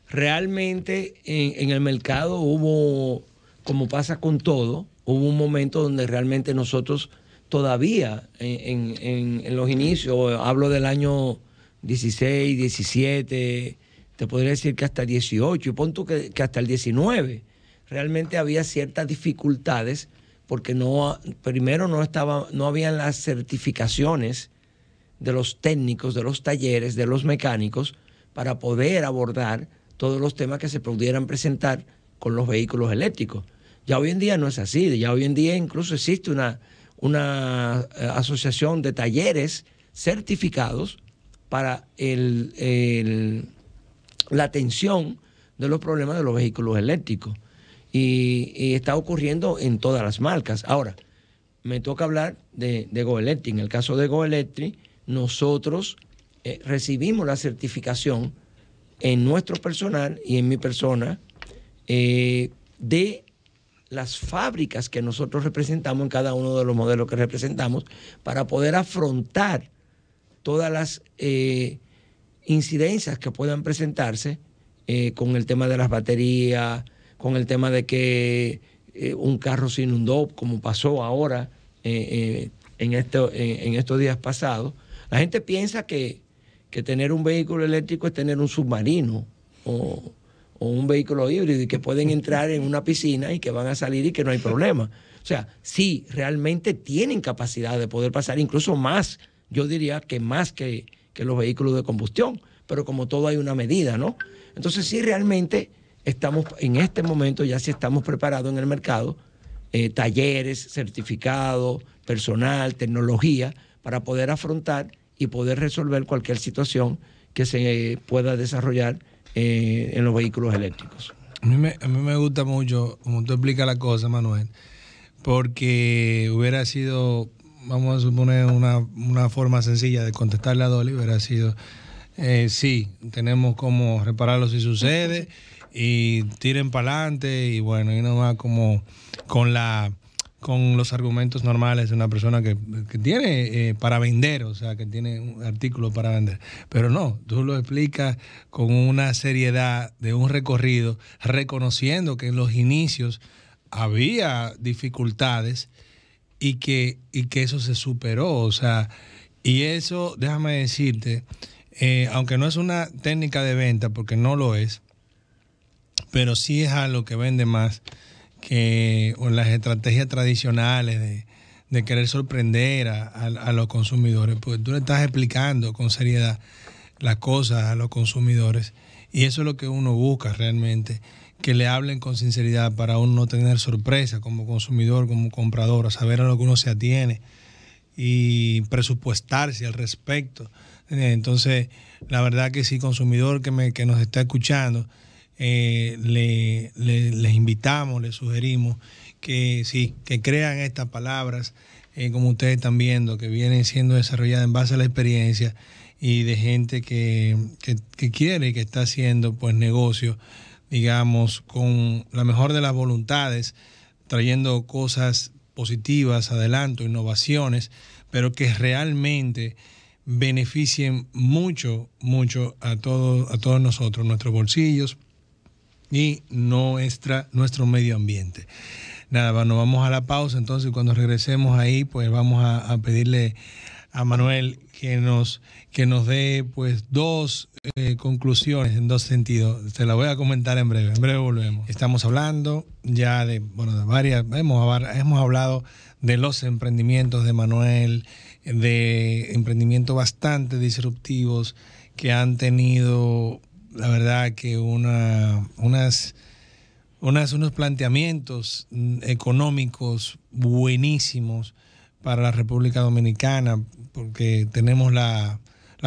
realmente en, el mercado hubo, como pasa con todo, hubo un momento donde realmente nosotros todavía en, en, en, los inicios, hablo del año 16, 17, te podría decir que hasta 18, y pon tú que, hasta el 19, realmente había ciertas dificultades porque no, primero no, estaba, no habían las certificaciones de los técnicos, de los talleres, de los mecánicos, para poder abordar todos los temas que se pudieran presentar con los vehículos eléctricos. Ya hoy en día no es así, ya hoy en día incluso existe una, una eh, asociación de talleres certificados para el la atención de los problemas de los vehículos eléctricos. Y, está ocurriendo en todas las marcas. Ahora, me toca hablar de, de GoElectric. En el caso de GoElectric, nosotros eh, recibimos la certificación en nuestro personal y en mi persona eh, de las fábricas que nosotros representamos en cada uno de los modelos que representamos para poder afrontar todas las eh, incidencias que puedan presentarse eh, con el tema de las baterías, con el tema de que eh, un carro se inundó, como pasó ahora eh, en, en, estos días pasados. La gente piensa que, tener un vehículo eléctrico es tener un submarino o, o un vehículo híbrido y que pueden entrar en una piscina y que van a salir y que no hay problema. O sea, sí, realmente tienen capacidad de poder pasar incluso más, yo diría que más que, que los vehículos de combustión, pero como todo hay una medida, ¿no? Entonces sí realmente estamos en este momento, ya si estamos preparados en el mercado, eh, talleres, certificados, personal, tecnología, para poder afrontar y poder resolver cualquier situación que se pueda desarrollar eh, en los vehículos eléctricos. A mí, me, a mí me gusta mucho como tú explicas la cosa, Manuel, porque hubiera sido vamos a suponer una, una forma sencilla de contestarle a Dolly, ha sido, eh, sí, tenemos como repararlo si sucede y tiren para adelante y bueno, y no nomás como con la con los argumentos normales de una persona que, tiene eh, para vender, o sea, que tiene un artículo para vender. Pero no, tú lo explicas con una seriedad de un recorrido, reconociendo que en los inicios había dificultades y que, y que eso se superó. O sea, y eso, déjame decirte, eh, aunque no es una técnica de venta, porque no lo es, pero sí es algo que vende más que las estrategias tradicionales de, querer sorprender a, a, los consumidores, porque tú le estás explicando con seriedad las cosas a los consumidores y eso es lo que uno busca realmente que le hablen con sinceridad para uno no tener sorpresa como consumidor, como comprador, a saber a lo que uno se atiene y presupuestarse al respecto. Eh, entonces, la verdad que si consumidor que, me, que nos está escuchando, eh, le, les invitamos, les sugerimos que sí, que crean estas palabras, eh, como ustedes están viendo, que vienen siendo desarrolladas en base a la experiencia y de gente que, que, que quiere y que está haciendo pues negocios digamos, con la mejor de las voluntades, trayendo cosas positivas, adelanto, innovaciones, pero que realmente beneficien mucho, mucho a todos, a todos nosotros, nuestros bolsillos y nuestra, nuestro medio ambiente. Nada, nos vamos a la pausa, entonces cuando regresemos ahí, pues vamos a pedirle a Manuel que nos, que nos dé pues dos eh, conclusiones en dos sentidos. Te la voy a comentar en breve, en breve volvemos. Estamos hablando ya de, bueno, varias, hemos, hemos hablado de los emprendimientos de Manuel, de emprendimientos bastante disruptivos que han tenido, la verdad que una, unas, unas, unos planteamientos mm, económicos buenísimos para la República Dominicana, porque tenemos la,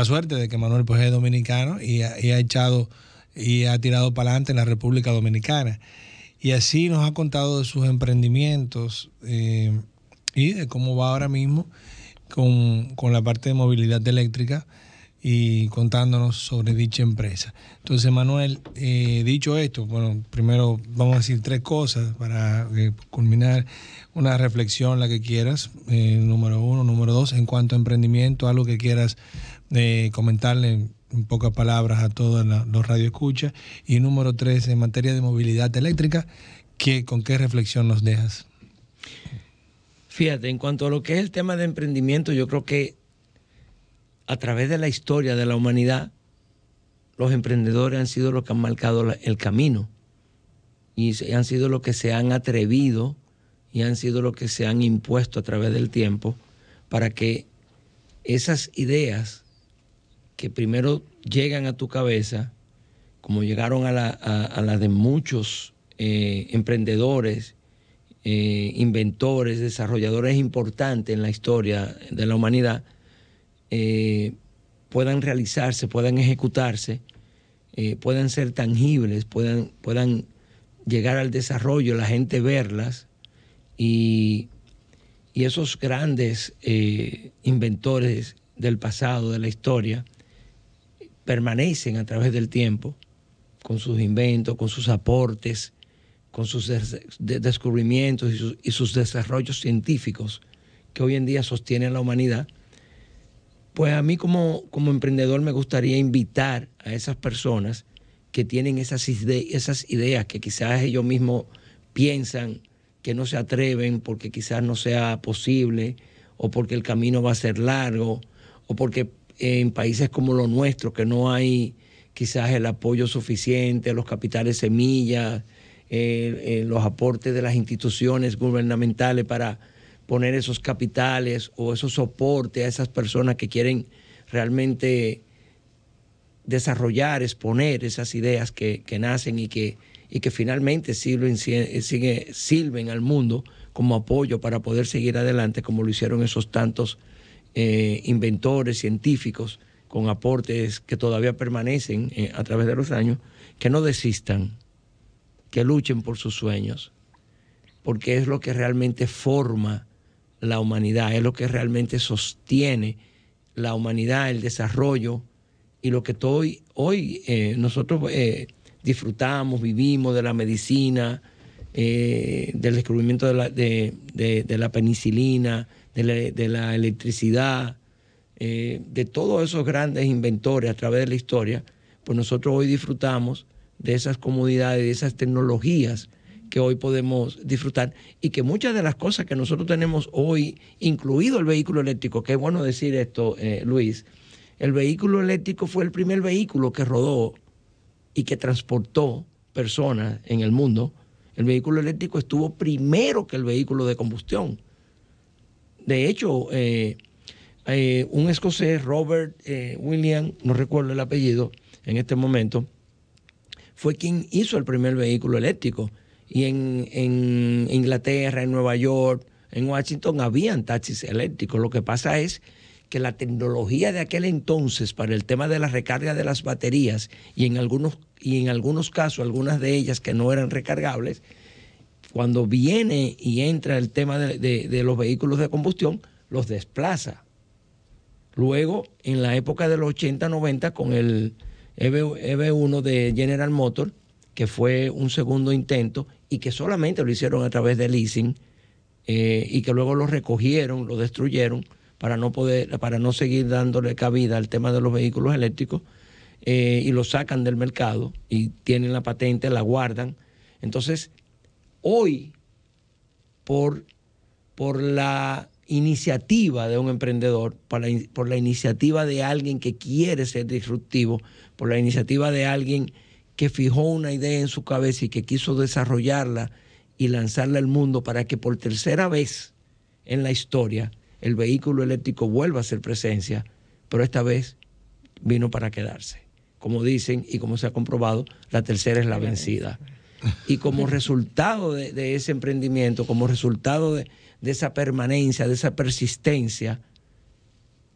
suerte de que Manuel pues, es dominicano y ha, echado y ha tirado para adelante en la República Dominicana. Y así nos ha contado de sus emprendimientos eh, y de cómo va ahora mismo con la parte de movilidad eléctrica y contándonos sobre dicha empresa. Entonces, Manuel, eh, dicho esto, bueno, primero vamos a decir tres cosas para eh, culminar una reflexión, la que quieras, eh, número uno, número dos, en cuanto a emprendimiento, algo que quieras comentarle en pocas palabras a todos los radioescuchas, y número tres, en materia de movilidad eléctrica, ¿qué, ¿con qué reflexión nos dejas? Fíjate, en cuanto a lo que es el tema de emprendimiento, yo creo que a través de la historia de la humanidad, los emprendedores han sido los que han marcado el camino y han sido los que se han atrevido y han sido los que se han impuesto a través del tiempo para que esas ideas que primero llegan a tu cabeza, como llegaron a las de muchos eh, emprendedores, eh, inventores, desarrolladores importantes en la historia de la humanidad, eh, puedan realizarse, puedan ejecutarse, eh, puedan ser tangibles, puedan, puedan llegar al desarrollo, la gente verlas y, esos grandes eh, inventores del pasado, de la historia, permanecen a través del tiempo con sus inventos, con sus aportes, con sus descubrimientos y sus, y sus desarrollos científicos que hoy en día sostienen la humanidad pues a mí como, emprendedor me gustaría invitar a esas personas que tienen esas, esas ideas que quizás ellos mismos piensan que no se atreven porque quizás no sea posible o porque el camino va a ser largo o porque en países como los nuestros que no hay quizás el apoyo suficiente, los capitales semillas, eh, eh, los aportes de las instituciones gubernamentales para poner esos capitales o esos soportes a esas personas que quieren realmente desarrollar, exponer esas ideas que, nacen y que, y que finalmente sirven, sigue, al mundo como apoyo para poder seguir adelante como lo hicieron esos tantos eh, inventores, científicos, con aportes que todavía permanecen eh, a través de los años, que no desistan, que luchen por sus sueños, porque es lo que realmente forma la humanidad, es lo que realmente sostiene la humanidad, el desarrollo y lo que hoy, hoy eh, nosotros eh, disfrutamos, vivimos de la medicina, eh, del descubrimiento de la, penicilina, de la, de la electricidad, de todos esos grandes inventores a través de la historia, pues nosotros hoy disfrutamos de esas comodidades, de esas tecnologías que hoy podemos disfrutar y que muchas de las cosas que nosotros tenemos hoy, incluido el vehículo eléctrico, ...qué bueno decir esto, eh, Luis, el vehículo eléctrico fue el primer vehículo que rodó y que transportó personas en el mundo. El vehículo eléctrico estuvo primero que el vehículo de combustión. De hecho, eh, eh, un escocés, Robert William, no recuerdo el apellido en este momento, fue quien hizo el primer vehículo eléctrico y en, en Inglaterra, en Nueva York, en Washington habían taxis eléctricos. Lo que pasa es que la tecnología de aquel entonces para el tema de la recarga de las baterías y en algunos, y en algunos casos algunas de ellas que no eran recargables, cuando viene y entra el tema de, los vehículos de combustión, los desplaza. Luego, en la época de los 80-90, con el EV, EV1 de General Motors, que fue un segundo intento y que solamente lo hicieron a través del leasing eh, y que luego lo recogieron, lo destruyeron para no poder, para no seguir dándole cabida al tema de los vehículos eléctricos eh, y lo sacan del mercado y tienen la patente, la guardan. Entonces, hoy, por, por la iniciativa de un emprendedor, por la iniciativa de alguien que quiere ser disruptivo, por la iniciativa de alguien que fijó una idea en su cabeza y que quiso desarrollarla y lanzarla al mundo para que por tercera vez en la historia el vehículo eléctrico vuelva a ser presencia, pero esta vez vino para quedarse. Como dicen y como se ha comprobado, la tercera es la vencida. Y como resultado de, ese emprendimiento, como resultado de esa permanencia, de esa persistencia,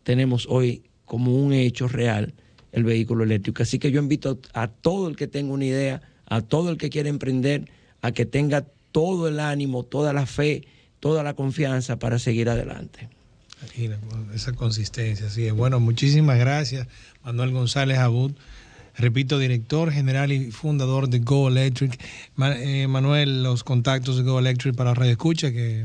tenemos hoy como un hecho real el vehículo eléctrico. Así que yo invito a todo el que tenga una idea, a todo el que quiera emprender, a que tenga todo el ánimo, toda la fe, toda la confianza para seguir adelante. Esa consistencia, así Bueno, muchísimas gracias, Manuel González Abud. Repito, director general y fundador de Go Electric. Eh, Manuel, los contactos de Go Electric para Radio Escucha. Que, eh,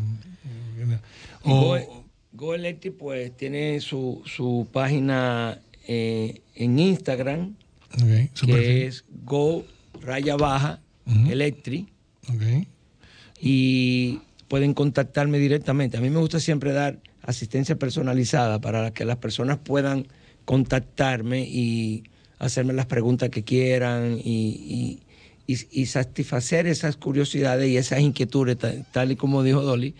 Go, e, Go, Electric pues tiene su, su página eh, en Instagram, que es go raya baja Y pueden contactarme directamente. A mí me gusta siempre dar asistencia personalizada para que las personas puedan contactarme y hacerme las preguntas que quieran y, satisfacer esas curiosidades y esas inquietudes, tal, y como dijo Dolly,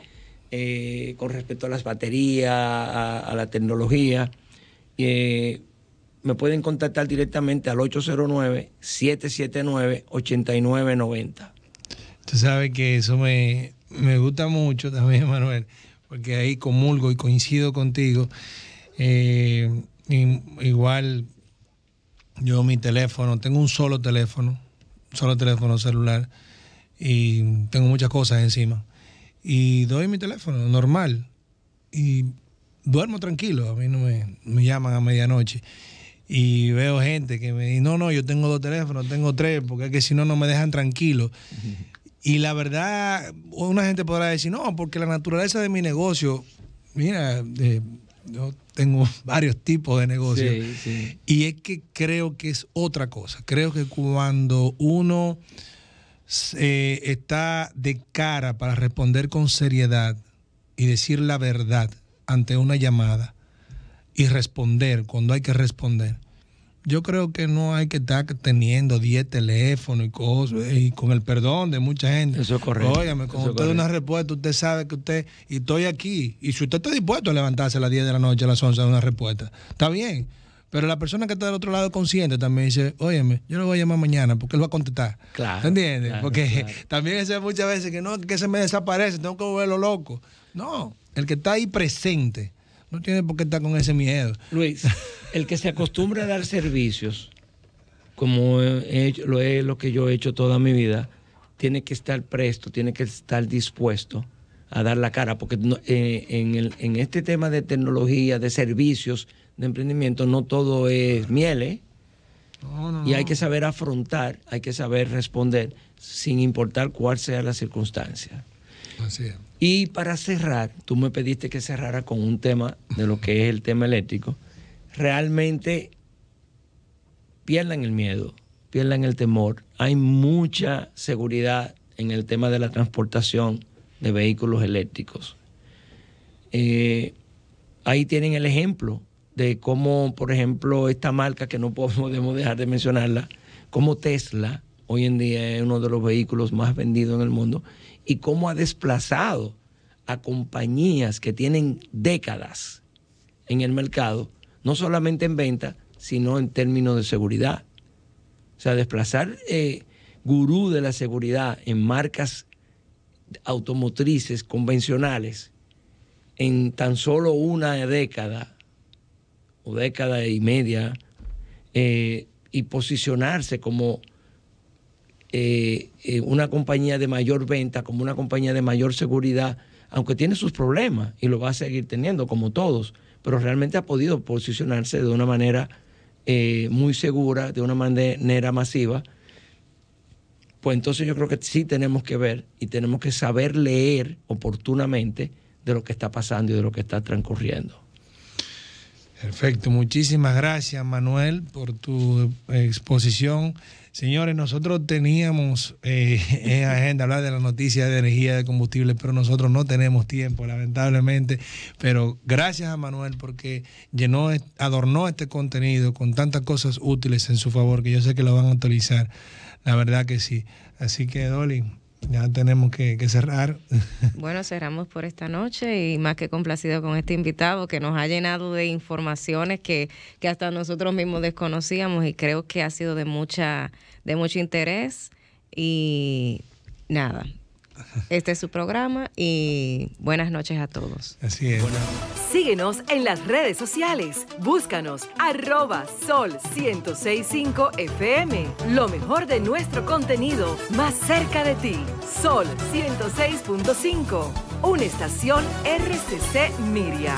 eh, con respecto a las baterías, a, la tecnología. Eh, me pueden contactar directamente al 809-779-8990. Tú sabes que eso me, gusta mucho también, Manuel, porque ahí comulgo y coincido contigo. Eh, igual yo mi teléfono, tengo un solo teléfono, un solo teléfono celular y tengo muchas cosas encima. Y doy mi teléfono normal y duermo tranquilo, a mí no me, me llaman a medianoche y veo gente que me dice, no, no, yo tengo dos teléfonos, tengo tres, porque es que si no, no me dejan tranquilo. Y la verdad, una gente podrá decir, no, porque la naturaleza de mi negocio, mira, yo tengo varios tipos de negocios. Y es que creo que es otra cosa. Creo que cuando uno eh, está de cara para responder con seriedad y decir la verdad ante una llamada, y responder cuando hay que responder. Yo creo que no hay que estar teniendo 10 teléfonos y cosas, eh, y con el perdón de mucha gente. Eso es correcto. Óyame, cuando usted da una respuesta, usted sabe que usted, y estoy aquí, y si usted está dispuesto a levantarse a las 10 de la noche, a las 11 de una respuesta, está bien. Pero la persona que está del otro lado consciente también dice, óyeme, yo lo voy a llamar mañana porque él va a contestar. Claro. ¿Entiendes? porque también es muchas veces que no, que se me desaparece, tengo que volverlo loco. No, el que está ahí presente no tiene por qué estar con ese miedo. Luis, el que se acostumbra a dar servicios, como lo es lo que yo he hecho toda mi vida, tiene que estar presto, tiene que estar dispuesto a dar la cara, porque eh, en, en, este tema de tecnología, de servicios, de emprendimiento, no todo es miel, ¿eh? no, no, y hay que saber afrontar, hay que saber responder, sin importar cuál sea la circunstancia. Así es. Y para cerrar, tú me pediste que cerrara con un tema de lo que es el tema eléctrico. Realmente pierdan el miedo, pierdan el temor. Hay mucha seguridad en el tema de la transportación de vehículos eléctricos. Eh, ahí tienen el ejemplo de cómo, por ejemplo, esta marca que no podemos dejar de mencionarla, como Tesla, hoy en día es uno de los vehículos más vendidos en el mundo, y cómo ha desplazado a compañías que tienen décadas en el mercado, no solamente en venta, sino en términos de seguridad. O sea, desplazar eh, gurú de la seguridad en marcas automotrices convencionales en tan solo una década o década y media eh, y posicionarse como eh, eh, una compañía de mayor venta, como una compañía de mayor seguridad, aunque tiene sus problemas y lo va a seguir teniendo como todos, pero realmente ha podido posicionarse de una manera eh, muy segura, de una manera masiva. Pues entonces yo creo que sí tenemos que ver y tenemos que saber leer oportunamente de lo que está pasando y de lo que está transcurriendo. Perfecto, muchísimas gracias Manuel por tu exposición. Señores, nosotros teníamos eh, en agenda hablar de la noticia de energía de combustible, pero nosotros no tenemos tiempo, lamentablemente. Pero gracias a Manuel porque llenó, adornó este contenido con tantas cosas útiles en su favor que yo sé que lo van a utilizar. La verdad que sí. Así que, Dolly, ya tenemos que, cerrar. Bueno, cerramos por esta noche y más que complacido con este invitado que nos ha llenado de informaciones que, que hasta nosotros mismos desconocíamos y creo que ha sido de mucha, de mucho interés. Y nada, este es su programa y buenas noches a todos. Así es. Síguenos en las redes sociales. Búscanos arroba sol 1065 FM. Lo mejor de nuestro contenido más cerca de ti. Sol 106.5. Una estación RCC Miria.